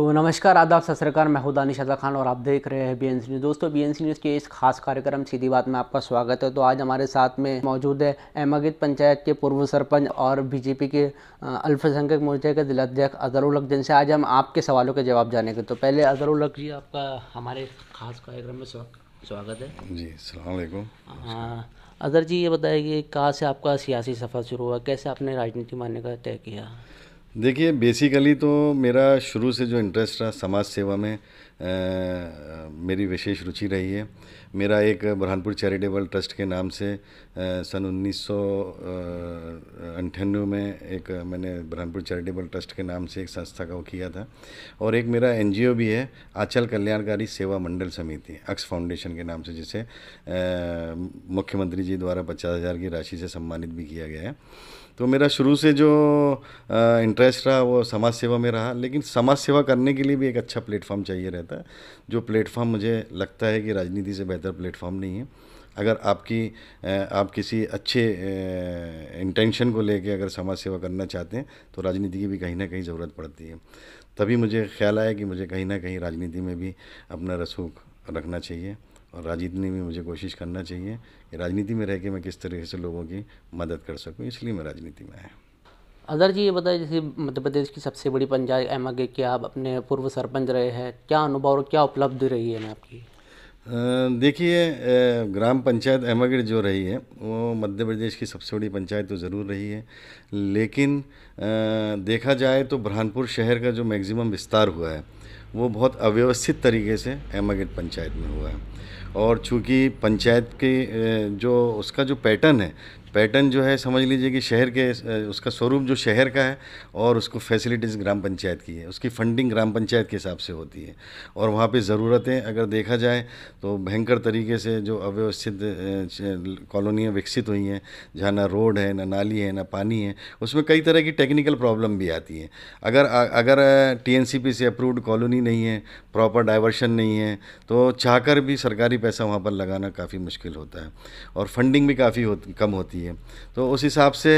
तो नमस्कार आदाब सत मैं हूँ दानिश अदा खान और आप देख रहे हैं बी एन सी न्यूज़ दोस्तों बी एन सी न्यूज़ के इस खास कार्यक्रम सीधी बात में आपका स्वागत है तो आज हमारे साथ में मौजूद है अहमगित पंचायत के पूर्व सरपंच और बीजेपी के अल्पसंख्यक मोर्चे के जिलाध्यक्ष अजहरुल हक जिनसे आज हम आपके सवालों के जवाब जानेंगे तो पहले अजहरुल हक जी आपका हमारे खास कार्यक्रम में स्वागत है जी सलामकुम हाँ अजहर जी ये बताइए कहाँ से आपका सियासी सफ़र शुरू हुआ कैसे आपने राजनीति मानने का तय किया देखिए बेसिकली तो मेरा शुरू से जो इंटरेस्ट रहा समाज सेवा में आ, मेरी विशेष रुचि रही है मेरा एक बुरहानपुर चैरिटेबल ट्रस्ट के नाम से आ, सन उन्नीस सौ में एक मैंने बुरहानपुर चैरिटेबल ट्रस्ट के नाम से एक संस्था का वो किया था और एक मेरा एनजीओ भी है आचल कल्याणकारी सेवा मंडल समिति अक्स फाउंडेशन के नाम से जिसे मुख्यमंत्री जी द्वारा पचास हज़ार की राशि से सम्मानित भी किया गया है तो मेरा शुरू से जो इंटरेस्ट रहा वो समाज सेवा में रहा लेकिन समाज सेवा करने के लिए भी एक अच्छा प्लेटफॉर्म चाहिए रहता है जो प्लेटफॉर्म मुझे लगता है कि राजनीति से बेहतर प्लेटफॉर्म नहीं है अगर आपकी आप किसी अच्छे इंटेंशन को लेके अगर समाज सेवा करना चाहते हैं तो राजनीति की भी कहीं ना कहीं ज़रूरत पड़ती है तभी मुझे ख्याल आया कि मुझे कहीं ना कहीं राजनीति में भी अपना रसूख रखना चाहिए और राजनीति में भी मुझे कोशिश करना चाहिए कि राजनीति में रह के मैं किस तरीके से लोगों की मदद कर सकूँ इसलिए मैं राजनीति में आया अदर जी ये बताइए जैसे मध्य प्रदेश की सबसे बड़ी पंचायत आगे की आप अपने पूर्व सरपंच रहे हैं क्या अनुभव और क्या उपलब्धि रही है आपकी देखिए ग्राम पंचायत अहमगढ़ जो रही है वो मध्य प्रदेश की सबसे बड़ी पंचायत तो ज़रूर रही है लेकिन आ, देखा जाए तो बुरहानपुर शहर का जो मैक्सिमम विस्तार हुआ है वो बहुत अव्यवस्थित तरीके से अहमगढ़ पंचायत में हुआ है और चूँकि पंचायत के जो उसका जो पैटर्न है पैटर्न जो है समझ लीजिए कि शहर के उसका स्वरूप जो शहर का है और उसको फैसिलिटीज़ ग्राम पंचायत की है उसकी फंडिंग ग्राम पंचायत के हिसाब से होती है और वहाँ पे ज़रूरतें अगर देखा जाए तो भयंकर तरीके से जो अव्यवस्थित कॉलोनियाँ विकसित हुई हैं जहाँ ना रोड है ना नाली है ना पानी है उसमें कई तरह की टेक्निकल प्रॉब्लम भी आती है अगर अगर टी से अप्रूव्ड कॉलोनी नहीं है प्रॉपर डाइवर्शन नहीं है तो चाहकर भी सरकारी पैसा वहाँ पर लगाना काफ़ी मुश्किल होता है और फंडिंग भी काफ़ी कम होती है की है तो उस हिसाब से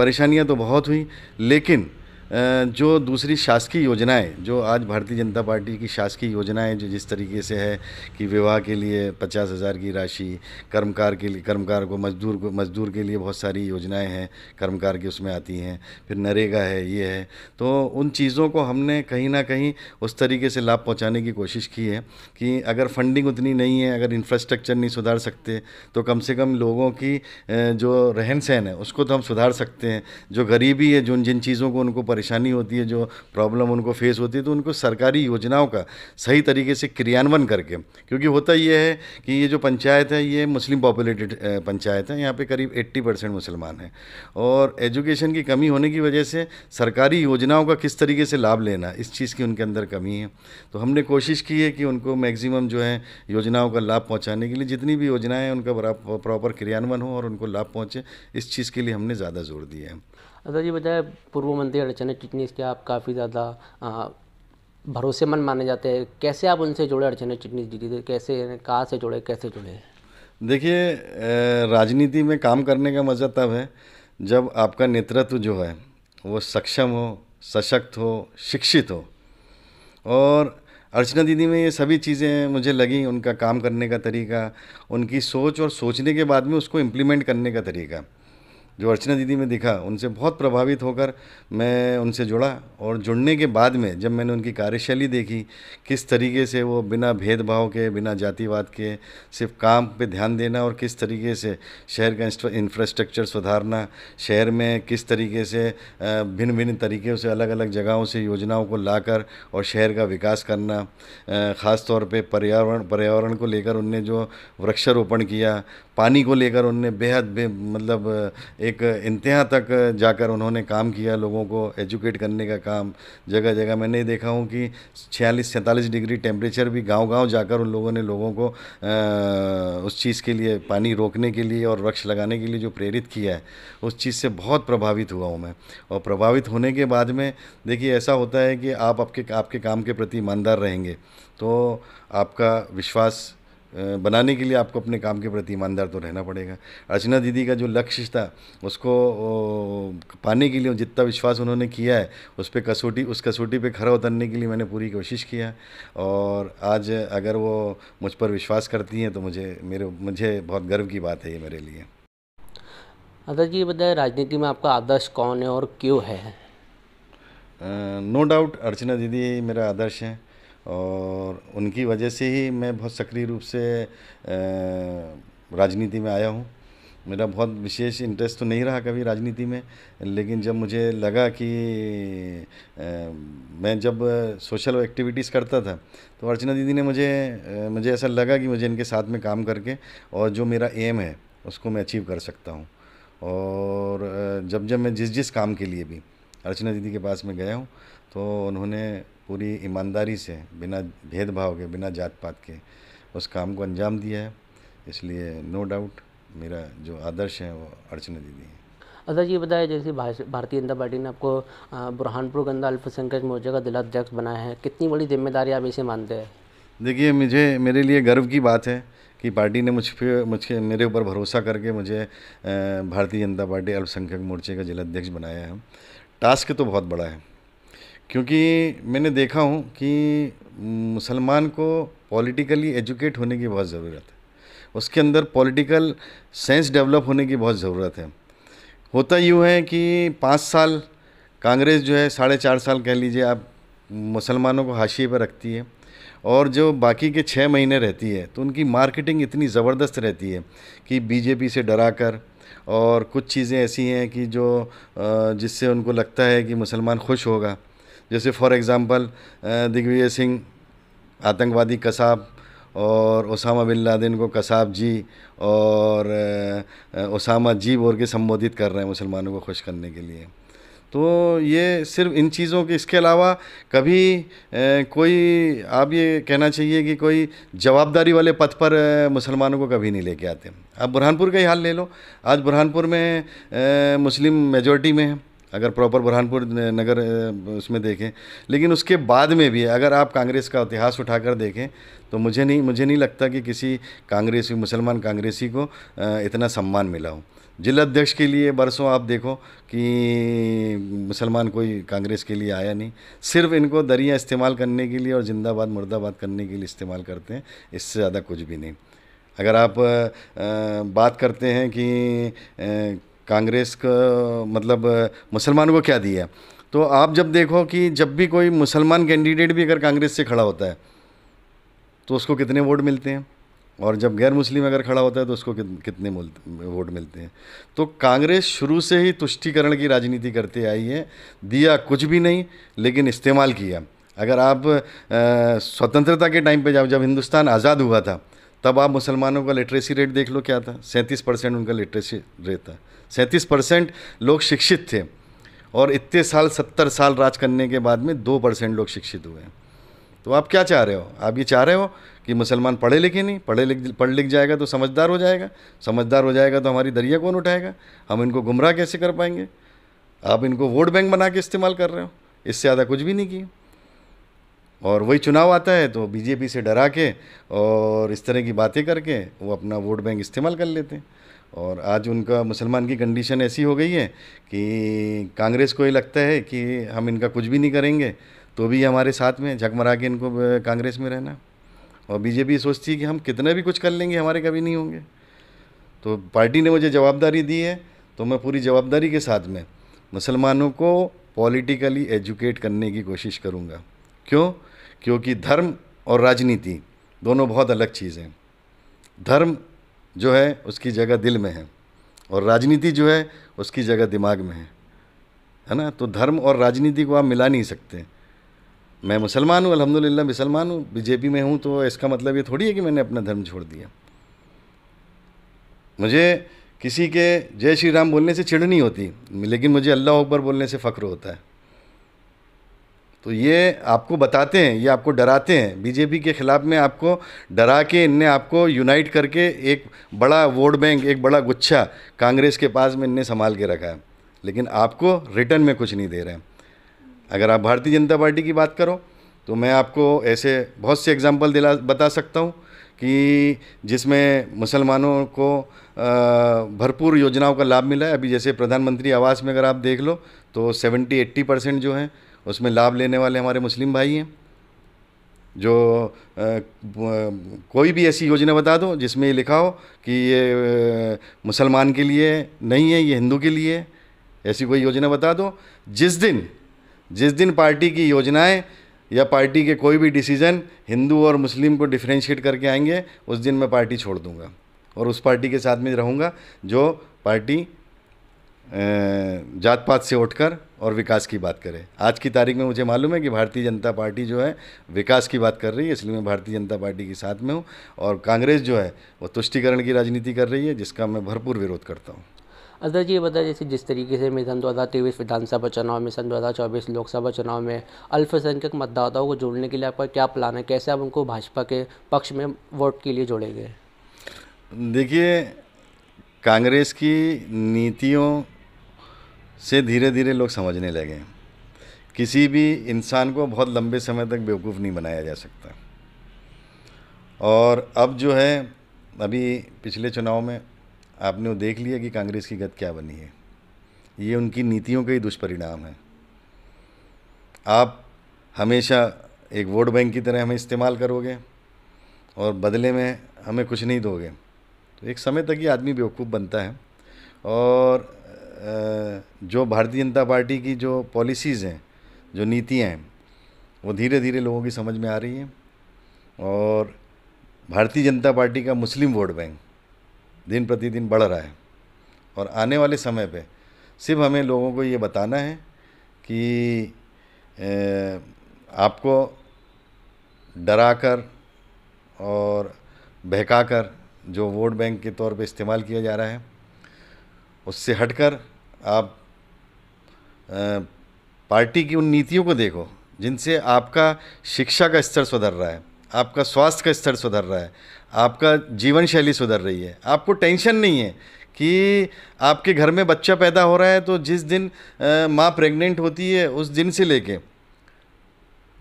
परेशानियां तो बहुत हुई लेकिन जो दूसरी शासकीय योजनाएं जो आज भारतीय जनता पार्टी की शासकीय योजनाएं जो जिस तरीके से है कि विवाह के लिए पचास हज़ार की राशि कर्मकार के लिए कर्मकार को मजदूर को मजदूर के लिए बहुत सारी योजनाएं हैं कर्मकार की उसमें आती हैं फिर नरेगा है ये है तो उन चीज़ों को हमने कहीं ना कहीं उस तरीके से लाभ पहुँचाने की कोशिश की है कि अगर फंडिंग उतनी नहीं है अगर इंफ्रास्ट्रक्चर नहीं सुधार सकते तो कम से कम लोगों की जो रहन सहन है उसको तो हम सुधार सकते हैं जो गरीबी है जिन जिन चीज़ों को उनको परेशान परेशानी होती है जो प्रॉब्लम उनको फेस होती है तो उनको सरकारी योजनाओं का सही तरीके से क्रियान्वयन करके क्योंकि होता यह है कि ये जो पंचायत है ये मुस्लिम पॉपुलेटेड पंचायत है यहाँ पे करीब 80 परसेंट मुसलमान हैं और एजुकेशन की कमी होने की वजह से सरकारी योजनाओं का किस तरीके से लाभ लेना इस चीज़ की उनके अंदर कमी है तो हमने कोशिश की है कि उनको मैक्सिमम जो है योजनाओं का लाभ पहुँचाने के लिए जितनी भी योजनाएँ हैं उनका प्रॉपर क्रियान्वयन हो और उनको लाभ पहुँचे इस चीज़ के लिए हमने ज़्यादा जोर दिया है दादाजी बताए पूर्व मंत्री अर्चना चिटनीस के आप काफ़ी ज़्यादा भरोसेमंद माने जाते हैं कैसे आप उनसे जुड़े अर्चना चिटनीस जी से कैसे कहाँ से जुड़े कैसे जुड़े देखिए राजनीति में काम करने का मज़ा तब है जब आपका नेतृत्व जो है वो सक्षम हो सशक्त हो शिक्षित हो और अर्चना दीदी में ये सभी चीज़ें मुझे लगी उनका काम करने का तरीका उनकी सोच और सोचने के बाद में उसको इम्प्लीमेंट करने का तरीका जो अर्चना दीदी में दिखा उनसे बहुत प्रभावित होकर मैं उनसे जुड़ा और जुड़ने के बाद में जब मैंने उनकी कार्यशैली देखी किस तरीके से वो बिना भेदभाव के बिना जातिवाद के सिर्फ काम पे ध्यान देना और किस तरीके से शहर का इंफ्रास्ट्रक्चर सुधारना शहर में किस तरीके से भिन्न भिन्न तरीक़ों से अलग अलग जगहों से योजनाओं को लाकर और शहर का विकास करना ख़ासतौर पर पर्यावरण पर्यावरण को लेकर उनने जो वृक्षारोपण किया पानी को लेकर उनने बेहद बे, मतलब एक इंतहा तक जाकर उन्होंने काम किया लोगों को एजुकेट करने का काम जगह जगह मैंने देखा हूँ कि छियालीस सैंतालीस डिग्री टेम्परेचर भी गांव गांव जाकर उन लोगों ने लोगों को आ, उस चीज़ के लिए पानी रोकने के लिए और वृक्ष लगाने के लिए जो प्रेरित किया है उस चीज़ से बहुत प्रभावित हुआ हूँ मैं और प्रभावित होने के बाद में देखिए ऐसा होता है कि आप आपके आपके काम के प्रति ईमानदार रहेंगे तो आपका विश्वास बनाने के लिए आपको अपने काम के प्रति ईमानदार तो रहना पड़ेगा अर्चना दीदी का जो लक्ष्य था उसको पाने के लिए जितना विश्वास उन्होंने किया है उस पर कसौटी उस कसौटी पे खरा उतरने के लिए मैंने पूरी कोशिश किया और आज अगर वो मुझ पर विश्वास करती हैं तो मुझे मेरे मुझे बहुत गर्व की बात है ये मेरे लिए अदर जी बताए राजनीति में आपका आदर्श कौन है और क्यों है नो डाउट अर्चना दीदी मेरा आदर्श है और उनकी वजह से ही मैं बहुत सक्रिय रूप से राजनीति में आया हूँ मेरा बहुत विशेष इंटरेस्ट तो नहीं रहा कभी राजनीति में लेकिन जब मुझे लगा कि मैं जब सोशल एक्टिविटीज़ करता था तो अर्चना दीदी ने मुझे मुझे ऐसा लगा कि मुझे इनके साथ में काम करके और जो मेरा एम है उसको मैं अचीव कर सकता हूँ और जब जब मैं जिस जिस काम के लिए भी अर्चना दीदी के पास में गया हूँ तो उन्होंने पूरी ईमानदारी से बिना भेदभाव के बिना जात पात के उस काम को अंजाम दिया है इसलिए नो डाउट मेरा जो आदर्श है वो अर्चना दीदी है अच्छा जी बताया जैसे भारतीय जनता पार्टी ने आपको बुरहानपुर गंदा अल्पसंख्यक मोर्चे का जिलाध्यक्ष बनाया है कितनी बड़ी जिम्मेदारी आप इसे मानते हैं देखिए मुझे मेरे लिए गर्व की बात है कि पार्टी ने मुझ पर मुझ मेरे ऊपर भरोसा करके मुझे भारतीय जनता पार्टी अल्पसंख्यक मोर्चे का जिलाध्यक्ष बनाया है टास्क तो बहुत बड़ा है क्योंकि मैंने देखा हूँ कि मुसलमान को पॉलिटिकली एजुकेट होने की बहुत ज़रूरत है उसके अंदर पॉलिटिकल सेंस डेवलप होने की बहुत ज़रूरत है होता यूँ है कि पाँच साल कांग्रेस जो है साढ़े चार साल कह लीजिए आप मुसलमानों को हाशिए पर रखती है और जो बाकी के छः महीने रहती है तो उनकी मार्केटिंग इतनी ज़बरदस्त रहती है कि बीजेपी से डरा कर और कुछ चीज़ें ऐसी हैं कि जो जिससे उनको लगता है कि मुसलमान खुश होगा जैसे फॉर एग्ज़ाम्पल दिग्विजय सिंह आतंकवादी कसाब और ओसामा बिन लादेन को कसाब जी और ओसामा जी बोल के संबोधित कर रहे हैं मुसलमानों को खुश करने के लिए तो ये सिर्फ इन चीज़ों के इसके अलावा कभी कोई आप ये कहना चाहिए कि कोई जवाबदारी वाले पथ पर मुसलमानों को कभी नहीं लेके आते आप बुरहानपुर का ही हाल ले लो आज बुरहानपुर में मुस्लिम मेजोरिटी में है अगर प्रॉपर बुरहानपुर नगर उसमें देखें लेकिन उसके बाद में भी अगर आप कांग्रेस का इतिहास उठाकर देखें तो मुझे नहीं मुझे नहीं लगता कि किसी कांग्रेसी मुसलमान कांग्रेसी को इतना सम्मान मिला हो जिला अध्यक्ष के लिए बरसों आप देखो कि मुसलमान कोई कांग्रेस के लिए आया नहीं सिर्फ इनको दरिया इस्तेमाल करने के लिए और जिंदाबाद मुर्दाबाद करने के लिए इस्तेमाल करते हैं इससे ज़्यादा कुछ भी नहीं अगर आप बात करते हैं कि आ, कांग्रेस का मतलब मुसलमानों को क्या दिया तो आप जब देखो कि जब भी कोई मुसलमान कैंडिडेट भी अगर कांग्रेस से खड़ा होता है तो उसको कितने वोट मिलते हैं और जब गैर मुस्लिम अगर खड़ा होता है तो उसको कितने वोट मिलते हैं तो कांग्रेस शुरू से ही तुष्टिकरण की राजनीति करते आई है दिया कुछ भी नहीं लेकिन इस्तेमाल किया अगर आप स्वतंत्रता के टाइम पे जाओ जब हिंदुस्तान आज़ाद हुआ था तब आप मुसलमानों का लिटरेसी रेट देख लो क्या था सैंतीस परसेंट उनका लिटरेसी रेट था सैंतीस परसेंट लोग शिक्षित थे और इतने साल सत्तर साल राज करने के बाद में दो परसेंट लोग शिक्षित हुए हैं तो आप क्या चाह रहे हो आप ये चाह रहे हो कि मुसलमान पढ़े लिखे नहीं पढ़े लिख पढ़ लिख जाएगा तो समझदार हो जाएगा समझदार हो जाएगा तो हमारी दरिया कौन उठाएगा हम इनको गुमराह कैसे कर पाएंगे आप इनको वोट बैंक बना के इस्तेमाल कर रहे हो इससे ज़्यादा कुछ भी नहीं किया और वही चुनाव आता है तो बीजेपी से डरा के और इस तरह की बातें करके वो अपना वोट बैंक इस्तेमाल कर लेते हैं और आज उनका मुसलमान की कंडीशन ऐसी हो गई है कि कांग्रेस को ये लगता है कि हम इनका कुछ भी नहीं करेंगे तो भी हमारे साथ में झकमरा के इनको कांग्रेस में रहना और बीजेपी सोचती है कि हम कितना भी कुछ कर लेंगे हमारे कभी नहीं होंगे तो पार्टी ने मुझे जवाबदारी दी है तो मैं पूरी जवाबदारी के साथ में मुसलमानों को पॉलिटिकली एजुकेट करने की कोशिश करूँगा क्यों क्योंकि धर्म और राजनीति दोनों बहुत अलग चीज़ें धर्म जो है उसकी जगह दिल में है और राजनीति जो है उसकी जगह दिमाग में है है ना तो धर्म और राजनीति को आप मिला नहीं सकते मैं मुसलमान हूँ अल्हम्दुलिल्लाह मुसलमान हूँ बीजेपी में हूँ तो इसका मतलब ये थोड़ी है कि मैंने अपना धर्म छोड़ दिया मुझे किसी के जय श्री राम बोलने से चिढ़ नहीं होती लेकिन मुझे अल्लाह अकबर बोलने से फ़ख्र होता है तो ये आपको बताते हैं ये आपको डराते हैं बीजेपी के ख़िलाफ़ में आपको डरा के इनने आपको यूनाइट करके एक बड़ा वोट बैंक एक बड़ा गुच्छा कांग्रेस के पास में इनने संभाल के रखा है लेकिन आपको रिटर्न में कुछ नहीं दे रहे हैं अगर आप भारतीय जनता पार्टी की बात करो तो मैं आपको ऐसे बहुत से एग्जाम्पल दिला बता सकता हूँ कि जिसमें मुसलमानों को भरपूर योजनाओं का लाभ मिला है अभी जैसे प्रधानमंत्री आवास में अगर आप देख लो तो सेवेंटी एट्टी परसेंट जो हैं उसमें लाभ लेने वाले हमारे मुस्लिम भाई हैं जो आ, कोई भी ऐसी योजना बता दो जिसमें ये लिखा हो कि ये मुसलमान के लिए नहीं है ये हिंदू के लिए ऐसी कोई योजना बता दो जिस दिन जिस दिन पार्टी की योजनाएं या पार्टी के कोई भी डिसीज़न हिंदू और मुस्लिम को डिफ्रेंशिएट करके आएंगे उस दिन मैं पार्टी छोड़ दूंगा और उस पार्टी के साथ में रहूँगा जो पार्टी जात पात से उठकर और विकास की बात करें आज की तारीख में मुझे मालूम है कि भारतीय जनता पार्टी जो है विकास की बात कर रही है इसलिए मैं भारतीय जनता पार्टी के साथ में हूँ और कांग्रेस जो है वो तुष्टिकरण की राजनीति कर रही है जिसका मैं भरपूर विरोध करता हूँ अदर अच्छा, जी ये बता जैसे जिस तरीके से मैं सन दो हज़ार तेईस विधानसभा चुनाव में सन दो हज़ार चौबीस लोकसभा चुनाव में अल्पसंख्यक मतदाताओं को जोड़ने के लिए आपका क्या प्लान है कैसे आप उनको भाजपा के पक्ष में वोट के लिए जोड़ेंगे देखिए कांग्रेस की नीतियों से धीरे धीरे लोग समझने लगे किसी भी इंसान को बहुत लंबे समय तक बेवकूफ़ नहीं बनाया जा सकता और अब जो है अभी पिछले चुनाव में आपने वो देख लिया कि कांग्रेस की गत क्या बनी है ये उनकी नीतियों के ही दुष्परिणाम हैं आप हमेशा एक वोट बैंक की तरह हमें इस्तेमाल करोगे और बदले में हमें कुछ नहीं दोगे तो एक समय तक ये आदमी बेवकूफ़ बनता है और जो भारतीय जनता पार्टी की जो पॉलिसीज़ हैं जो नीतियाँ हैं वो धीरे धीरे लोगों की समझ में आ रही हैं और भारतीय जनता पार्टी का मुस्लिम वोट बैंक दिन प्रतिदिन बढ़ रहा है और आने वाले समय पे सिर्फ हमें लोगों को ये बताना है कि आपको डराकर और बहकाकर जो वोट बैंक के तौर पे इस्तेमाल किया जा रहा है उससे हटकर आप पार्टी की उन नीतियों को देखो जिनसे आपका शिक्षा का स्तर सुधर रहा है आपका स्वास्थ्य का स्तर सुधर रहा है आपका जीवन शैली सुधर रही है आपको टेंशन नहीं है कि आपके घर में बच्चा पैदा हो रहा है तो जिस दिन माँ प्रेग्नेंट होती है उस दिन से लेके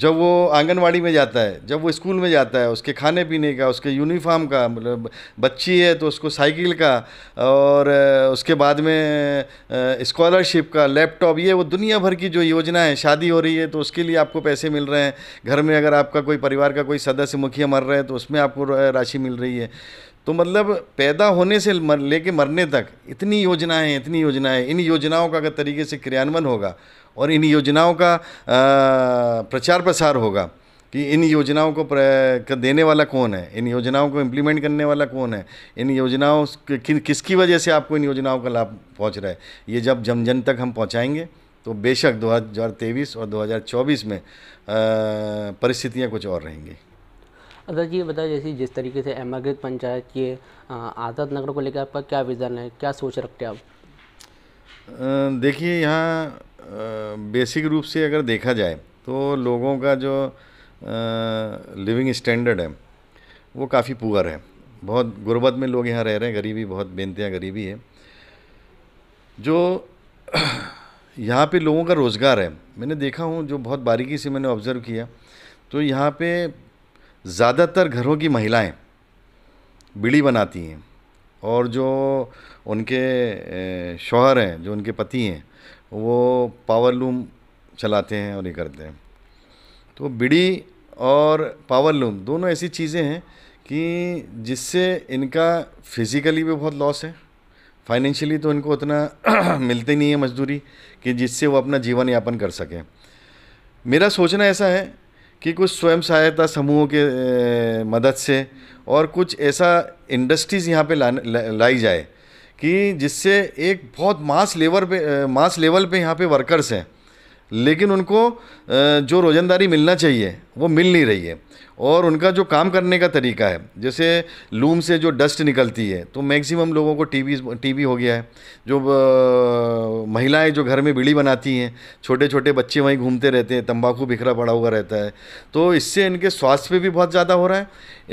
जब वो आंगनवाड़ी में जाता है जब वो स्कूल में जाता है उसके खाने पीने का उसके यूनिफॉर्म का मतलब बच्ची है तो उसको साइकिल का और उसके बाद में स्कॉलरशिप का लैपटॉप ये वो दुनिया भर की जो योजना है शादी हो रही है तो उसके लिए आपको पैसे मिल रहे हैं घर में अगर आपका कोई परिवार का कोई सदस्य मुखिया मर रहे हैं तो उसमें आपको राशि मिल रही है तो मतलब पैदा होने से मर लेके मरने तक इतनी योजनाएं इतनी योजनाएं इन योजनाओं का अगर तरीके से क्रियान्वयन होगा और इन योजनाओं का आ, प्रचार प्रसार होगा कि इन योजनाओं को देने वाला कौन है इन योजनाओं को इम्प्लीमेंट करने वाला कौन है इन योजनाओं कि, किसकी वजह से आपको इन योजनाओं का लाभ पहुँच रहा है ये जब जन जन तक हम पहुँचाएंगे तो बेशक दो और 2024 में परिस्थितियां कुछ और रहेंगी अदरजी ये बताओ जैसे जिस तरीके से एमागृत पंचायत के आज़ाद नगर को लेकर आपका क्या विज़न है क्या सोच रखते हैं आप देखिए यहाँ बेसिक रूप से अगर देखा जाए तो लोगों का जो लिविंग स्टैंडर्ड है वो काफ़ी पुअर है बहुत गुर्बत में लोग यहाँ रह रहे हैं गरीबी बहुत बेनतिया गरीबी है जो यहाँ पे लोगों का रोज़गार है मैंने देखा हूँ जो बहुत बारीकी से मैंने ऑब्ज़र्व किया तो यहाँ पे ज़्यादातर घरों की महिलाएं बीड़ी बनाती हैं और जो उनके शोहर हैं जो उनके पति हैं वो पावर लूम चलाते हैं और ये करते हैं तो बीड़ी और पावर लूम दोनों ऐसी चीज़ें हैं कि जिससे इनका फिज़िकली भी बहुत लॉस है फाइनेंशियली तो इनको उतना मिलती नहीं है मजदूरी कि जिससे वो अपना जीवन यापन कर सकें मेरा सोचना ऐसा है कि कुछ स्वयं सहायता समूहों के मदद से और कुछ ऐसा इंडस्ट्रीज़ यहाँ पे लाई जाए कि जिससे एक बहुत मास लेवल पे मास लेवल पे यहाँ पे वर्कर्स हैं लेकिन उनको जो रोज़ंदारी मिलना चाहिए वो मिल नहीं रही है और उनका जो काम करने का तरीका है जैसे लूम से जो डस्ट निकलती है तो मैक्सिमम लोगों को टीवी टीवी हो गया है जो महिलाएं जो घर में बीड़ी बनाती हैं छोटे छोटे बच्चे वहीं घूमते रहते हैं तंबाकू बिखरा पड़ा हुआ रहता है तो इससे इनके स्वास्थ्य पे भी बहुत ज़्यादा हो रहा है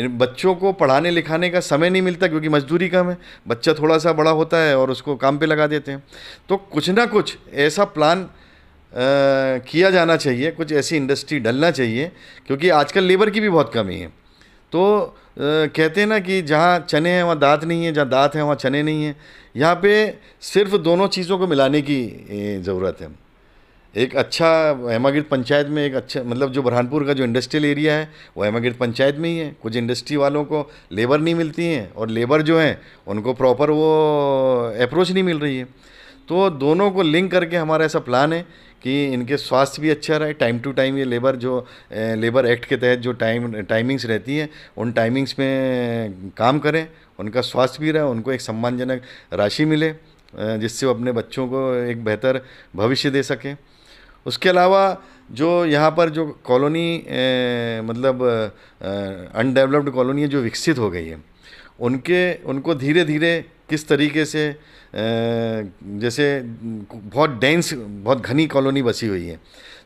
इन बच्चों को पढ़ाने लिखाने का समय नहीं मिलता क्योंकि मजदूरी कम है बच्चा थोड़ा सा बड़ा होता है और उसको काम पर लगा देते हैं तो कुछ ना कुछ ऐसा प्लान किया जाना चाहिए कुछ ऐसी इंडस्ट्री डलना चाहिए क्योंकि आजकल लेबर की भी बहुत कमी है तो आ, कहते हैं ना कि जहाँ चने हैं वहाँ दांत नहीं है जहाँ दांत हैं वहाँ चने नहीं हैं यहाँ पे सिर्फ दोनों चीज़ों को मिलाने की ज़रूरत है एक अच्छा हेमागिर पंचायत में एक अच्छा मतलब जो बुरहानपुर का जो इंडस्ट्रियल एरिया है वो हेमागिर पंचायत में ही है कुछ इंडस्ट्री वालों को लेबर नहीं मिलती हैं और लेबर जो हैं उनको प्रॉपर वो अप्रोच नहीं मिल रही है तो दोनों को लिंक करके हमारा ऐसा प्लान है कि इनके स्वास्थ्य भी अच्छा रहे टाइम टू टाइम ये लेबर जो लेबर एक्ट के तहत जो टाइम टाइमिंग्स रहती हैं उन टाइमिंग्स में काम करें उनका स्वास्थ्य भी रहे उनको एक सम्मानजनक राशि मिले जिससे वो अपने बच्चों को एक बेहतर भविष्य दे सकें उसके अलावा जो यहाँ पर जो कॉलोनी मतलब अनडेवलप्ड कॉलोनी है जो विकसित हो गई है उनके उनको धीरे धीरे किस तरीके से जैसे बहुत डेंस बहुत घनी कॉलोनी बसी हुई है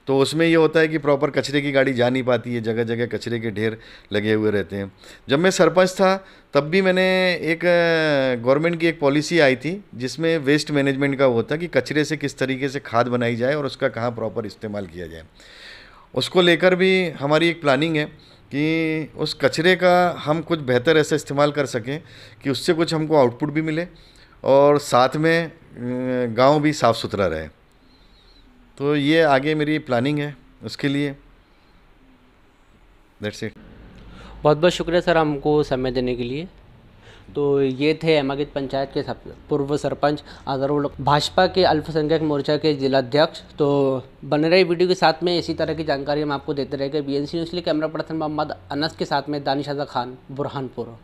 तो उसमें ये होता है कि प्रॉपर कचरे की गाड़ी जा नहीं पाती है जगह जगह कचरे के ढेर लगे हुए रहते हैं जब मैं सरपंच था तब भी मैंने एक गवर्नमेंट की एक पॉलिसी आई थी जिसमें वेस्ट मैनेजमेंट का होता कि कचरे से किस तरीके से खाद बनाई जाए और उसका कहाँ प्रॉपर इस्तेमाल किया जाए उसको लेकर भी हमारी एक प्लानिंग है कि उस कचरे का हम कुछ बेहतर ऐसा इस्तेमाल कर सकें कि उससे कुछ हमको आउटपुट भी मिले और साथ में गांव भी साफ़ सुथरा रहे तो ये आगे मेरी प्लानिंग है उसके लिए दैट्स इट बहुत बहुत शुक्रिया सर हमको समय देने के लिए तो ये थे एमागित पंचायत के पूर्व सरपंच अगरवल भाजपा के अल्पसंख्यक मोर्चा के जिलाध्यक्ष तो बने रही वीडियो के साथ में इसी तरह की जानकारी हम आपको देते रहेंगे बी एन सी न्यूज़ के कैमरा पर्सन मोहम्मद अनस के साथ में दानिशाजा खान बुरहानपुर